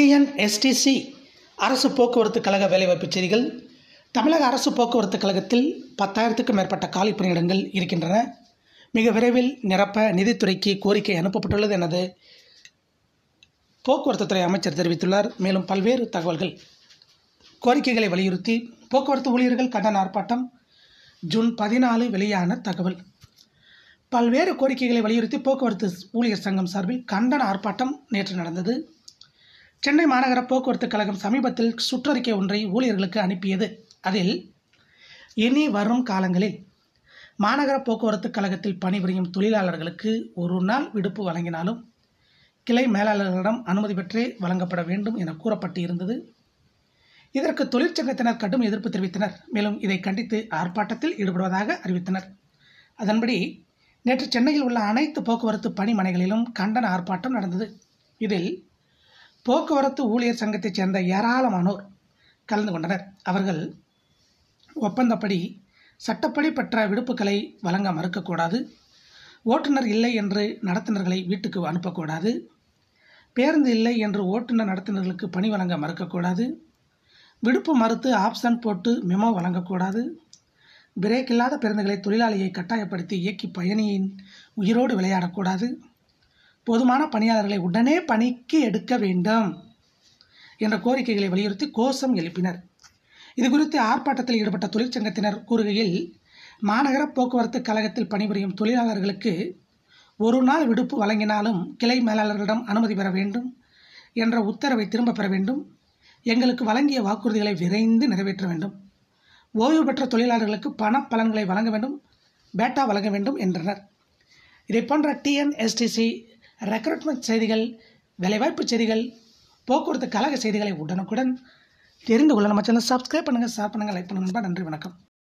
TNSTC அரசு போக்குவரத்து கழக வேலைவாய்ப்பு செய்திகள் தமிழக அரசு போக்குவரத்து கழகத்தில் பத்தாயிரத்துக்கும் மேற்பட்ட காலி பணியிடங்கள் இருக்கின்றன மிக விரைவில் நிரப்ப நிதித்துறைக்கு கோரிக்கை அனுப்பப்பட்டுள்ளது எனது போக்குவரத்துத்துறை அமைச்சர் தெரிவித்துள்ளார் மேலும் பல்வேறு தகவல்கள் கோரிக்கைகளை வலியுறுத்தி போக்குவரத்து ஊழியர்கள் கண்டன ஆர்ப்பாட்டம் ஜூன் பதினாலு வெளியான தகவல் பல்வேறு கோரிக்கைகளை வலியுறுத்தி போக்குவரத்து ஊழியர் சங்கம் சார்பில் கண்டன ஆர்ப்பாட்டம் நேற்று நடந்தது சென்னை மாநகர போக்குவரத்து கழகம் சமீபத்தில் சுற்றறிக்கை ஒன்றை ஊழியர்களுக்கு அனுப்பியது அதில் இனி வரும் காலங்களில் மாநகர போக்குவரத்து கழகத்தில் பணிபுரியும் தொழிலாளர்களுக்கு ஒரு நாள் விடுப்பு வழங்கினாலும் கிளை மேலாளர்களிடம் அனுமதி பெற்றே வழங்கப்பட வேண்டும் என கூறப்பட்டு இருந்தது இதற்கு தொழிற்சங்கத்தினர் கடும் எதிர்ப்பு தெரிவித்தனர் மேலும் இதை கண்டித்து ஆர்ப்பாட்டத்தில் ஈடுபடுவதாக அறிவித்தனர் அதன்படி நேற்று சென்னையில் உள்ள அனைத்து போக்குவரத்து பணிமனைகளிலும் கண்டன ஆர்ப்பாட்டம் நடந்தது இதில் போக்குவரத்து ஊழியர் சங்கத்தைச் சேர்ந்த ஏராளமானோர் கலந்து கொண்டனர் அவர்கள் ஒப்பந்தப்படி சட்டப்படி பெற்ற விடுப்புகளை வழங்க மறுக்கக்கூடாது ஓட்டுநர் இல்லை என்று நடத்துனர்களை வீட்டுக்கு அனுப்பக்கூடாது பேருந்து இல்லை என்று ஓட்டுநர் நடத்துனர்களுக்கு பணி வழங்க மறுக்கக்கூடாது விடுப்பு மறுத்து ஆப்ஷன் போட்டு மெமோ வழங்கக்கூடாது பிரேக் இல்லாத பேருந்துகளை தொழிலாளியை கட்டாயப்படுத்தி இயக்கி பயணியின் உயிரோடு விளையாடக்கூடாது போதுமான பணியாளர்களை உடனே பணிக்கு எடுக்க வேண்டும் என்ற கோரிக்கைகளை வலியுறுத்தி கோஷம் எழுப்பினர் இதுகுறித்து ஆர்ப்பாட்டத்தில் ஈடுபட்ட தொழிற்சங்கத்தினர் கூறுகையில் மாநகர போக்குவரத்து கழகத்தில் பணிபுரியும் தொழிலாளர்களுக்கு ஒரு நாள் விடுப்பு வழங்கினாலும் கிளை மேலாளர்களிடம் அனுமதி பெற வேண்டும் என்ற உத்தரவை திரும்பப் பெற வேண்டும் எங்களுக்கு வழங்கிய வாக்குறுதிகளை விரைந்து நிறைவேற்ற வேண்டும் ஓய்வு பெற்ற தொழிலாளர்களுக்கு பண பலன்களை வழங்க வேண்டும் பேட்டா வழங்க வேண்டும் என்றனர் இதை போன்ற டிஎன்எஸ்டிசி ரெக்ரூட்மெண்ட் செய்திகள் வேலைவாய்ப்பு செய்திகள் போக்குவரத்து கழக செய்திகளை உடனுக்குடன் தெரிந்து கொள்ள நம்ம சேனல் சப்ஸ்கிரைப் பண்ணுங்கள் ஷேர் பண்ணுங்கள் லைக் பண்ணுங்கள் நன்றி வணக்கம்